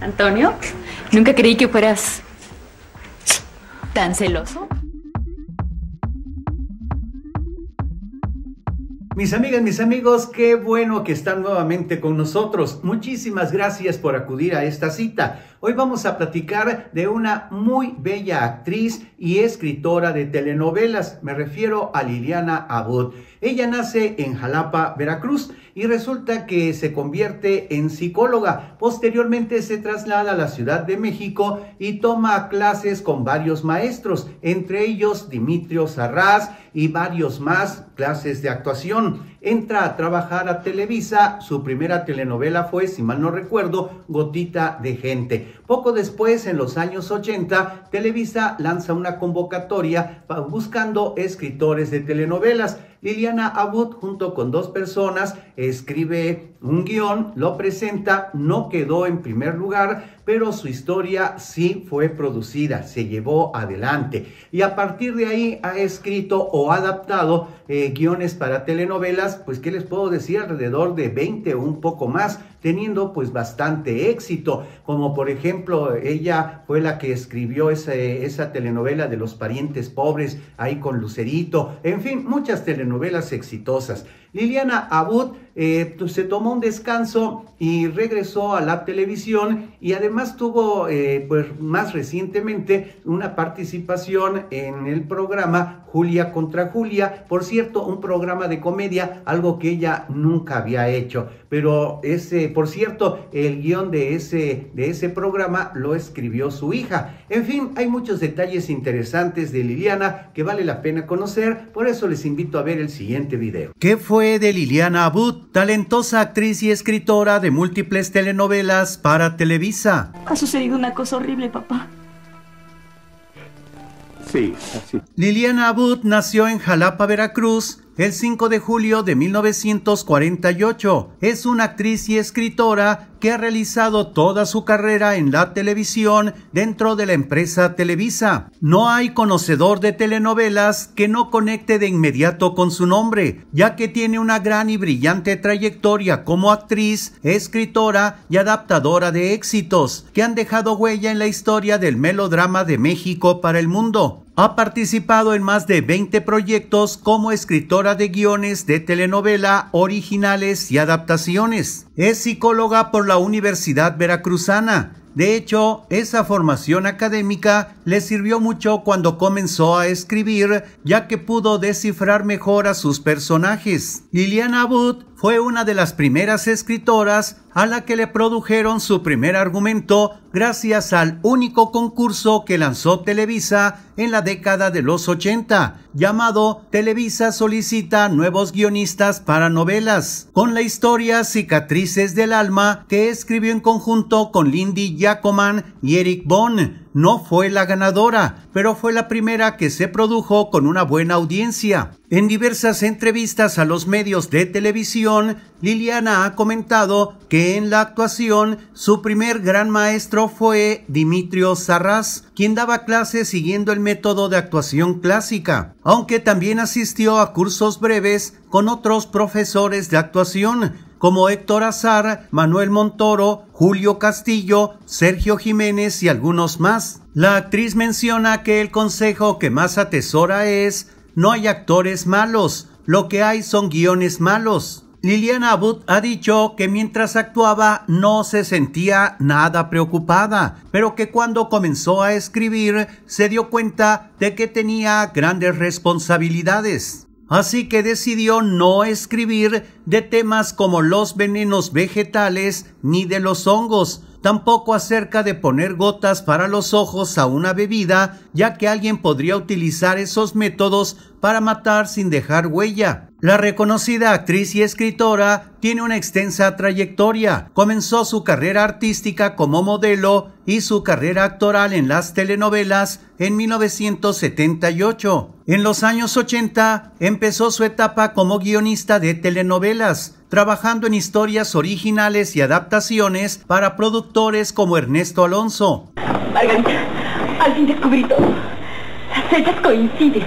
Antonio, nunca creí que fueras tan celoso. Mis amigas, mis amigos, qué bueno que están nuevamente con nosotros. Muchísimas gracias por acudir a esta cita. Hoy vamos a platicar de una muy bella actriz y escritora de telenovelas. Me refiero a Liliana Abud. Ella nace en Jalapa, Veracruz, y resulta que se convierte en psicóloga. Posteriormente se traslada a la Ciudad de México y toma clases con varios maestros, entre ellos Dimitrio Sarraz, y varios más clases de actuación entra a trabajar a Televisa. Su primera telenovela fue, si mal no recuerdo, Gotita de Gente. Poco después, en los años 80, Televisa lanza una convocatoria buscando escritores de telenovelas. Liliana Abud junto con dos personas escribe un guión, lo presenta, no quedó en primer lugar, pero su historia sí fue producida, se llevó adelante. Y a partir de ahí ha escrito o adaptado eh, guiones para telenovelas pues qué les puedo decir, alrededor de 20 o un poco más, teniendo pues bastante éxito, como por ejemplo ella fue la que escribió esa telenovela de los parientes pobres, ahí con Lucerito, en fin, muchas telenovelas exitosas. Liliana Abud eh, se tomó un descanso y regresó a la televisión y además tuvo, eh, pues más recientemente, una participación en el programa Julia contra Julia, por cierto, un programa de comedia, algo que ella nunca había hecho. Pero ese, por cierto, el guión de ese, de ese programa lo escribió su hija. En fin, hay muchos detalles interesantes de Liliana que vale la pena conocer, por eso les invito a ver el siguiente video. ¿Qué fue de Liliana Abud, talentosa actriz y escritora de múltiples telenovelas para Televisa? Ha sucedido una cosa horrible, papá. Sí, así. Liliana Abud nació en Jalapa, Veracruz, el 5 de julio de 1948. Es una actriz y escritora que ha realizado toda su carrera en la televisión dentro de la empresa Televisa. No hay conocedor de telenovelas que no conecte de inmediato con su nombre, ya que tiene una gran y brillante trayectoria como actriz, escritora y adaptadora de éxitos, que han dejado huella en la historia del melodrama de México para el mundo. Ha participado en más de 20 proyectos como escritora de guiones de telenovela, originales y adaptaciones. Es psicóloga por la Universidad Veracruzana. De hecho, esa formación académica le sirvió mucho cuando comenzó a escribir, ya que pudo descifrar mejor a sus personajes. Liliana fue una de las primeras escritoras a la que le produjeron su primer argumento gracias al único concurso que lanzó Televisa en la década de los 80, llamado Televisa solicita nuevos guionistas para novelas, con la historia Cicatrices del Alma que escribió en conjunto con Lindy Jacoman y Eric Bond no fue la ganadora, pero fue la primera que se produjo con una buena audiencia. En diversas entrevistas a los medios de televisión, Liliana ha comentado que en la actuación su primer gran maestro fue Dimitrio Sarraz, quien daba clases siguiendo el método de actuación clásica, aunque también asistió a cursos breves con otros profesores de actuación, como Héctor Azar, Manuel Montoro, Julio Castillo, Sergio Jiménez y algunos más. La actriz menciona que el consejo que más atesora es no hay actores malos, lo que hay son guiones malos. Liliana Abud ha dicho que mientras actuaba no se sentía nada preocupada, pero que cuando comenzó a escribir se dio cuenta de que tenía grandes responsabilidades así que decidió no escribir de temas como los venenos vegetales ni de los hongos, tampoco acerca de poner gotas para los ojos a una bebida, ya que alguien podría utilizar esos métodos para matar sin dejar huella. La reconocida actriz y escritora tiene una extensa trayectoria. Comenzó su carrera artística como modelo y su carrera actoral en las telenovelas en 1978. En los años 80 empezó su etapa como guionista de telenovelas, trabajando en historias originales y adaptaciones para productores como Ernesto Alonso. al fin descubrí todo. Las fechas coinciden.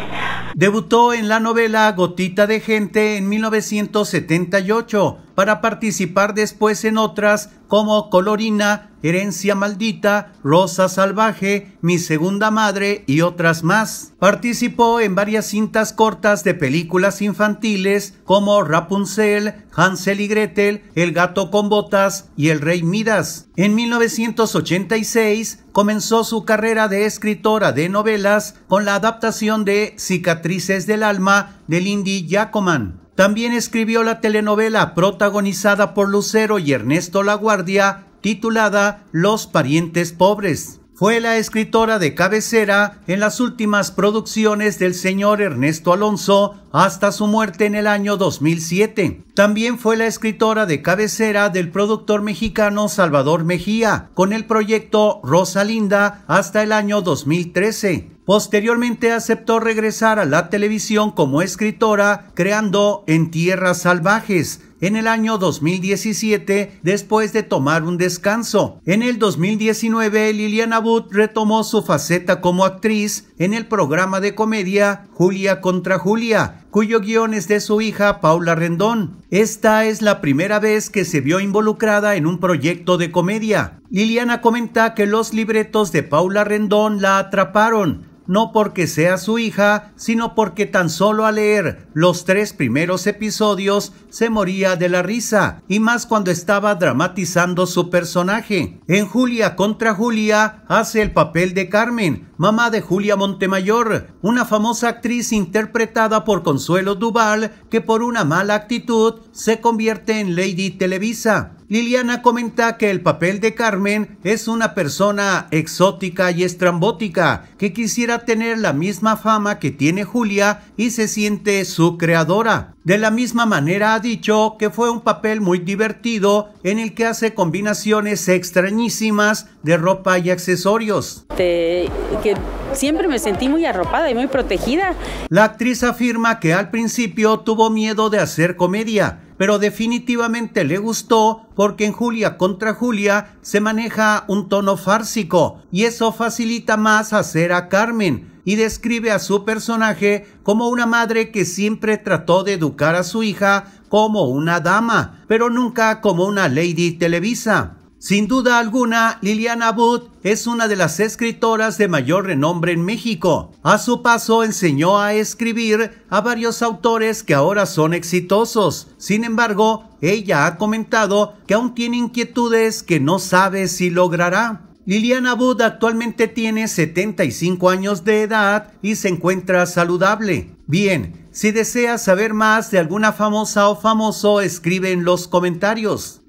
Debutó en la novela Gotita de Gente en 1978 para participar después en otras como Colorina, Herencia Maldita, Rosa Salvaje, Mi Segunda Madre y otras más. Participó en varias cintas cortas de películas infantiles como Rapunzel, Hansel y Gretel, El Gato con Botas y El Rey Midas. En 1986 comenzó su carrera de escritora de novelas con la adaptación de Cicatrices del Alma de Lindy Jacoman. También escribió la telenovela protagonizada por Lucero y Ernesto Laguardia, titulada Los parientes pobres. Fue la escritora de cabecera en las últimas producciones del señor Ernesto Alonso hasta su muerte en el año 2007. También fue la escritora de cabecera del productor mexicano Salvador Mejía, con el proyecto Rosalinda hasta el año 2013. Posteriormente aceptó regresar a la televisión como escritora, creando En Tierras Salvajes, en el año 2017 después de tomar un descanso. En el 2019 Liliana Wood retomó su faceta como actriz en el programa de comedia Julia contra Julia, cuyo guión es de su hija Paula Rendón. Esta es la primera vez que se vio involucrada en un proyecto de comedia. Liliana comenta que los libretos de Paula Rendón la atraparon no porque sea su hija, sino porque tan solo al leer los tres primeros episodios se moría de la risa, y más cuando estaba dramatizando su personaje. En Julia contra Julia hace el papel de Carmen, mamá de Julia Montemayor, una famosa actriz interpretada por Consuelo Duval, que por una mala actitud se convierte en Lady Televisa. Liliana comenta que el papel de Carmen es una persona exótica y estrambótica que quisiera tener la misma fama que tiene Julia y se siente su creadora. De la misma manera ha dicho que fue un papel muy divertido en el que hace combinaciones extrañísimas de ropa y accesorios. que siempre me sentí muy arropada y muy protegida. La actriz afirma que al principio tuvo miedo de hacer comedia pero definitivamente le gustó porque en Julia contra Julia se maneja un tono fársico y eso facilita más hacer a Carmen y describe a su personaje como una madre que siempre trató de educar a su hija como una dama, pero nunca como una lady televisa. Sin duda alguna, Liliana Wood es una de las escritoras de mayor renombre en México. A su paso enseñó a escribir a varios autores que ahora son exitosos. Sin embargo, ella ha comentado que aún tiene inquietudes que no sabe si logrará. Liliana Wood actualmente tiene 75 años de edad y se encuentra saludable. Bien, si deseas saber más de alguna famosa o famoso, escribe en los comentarios.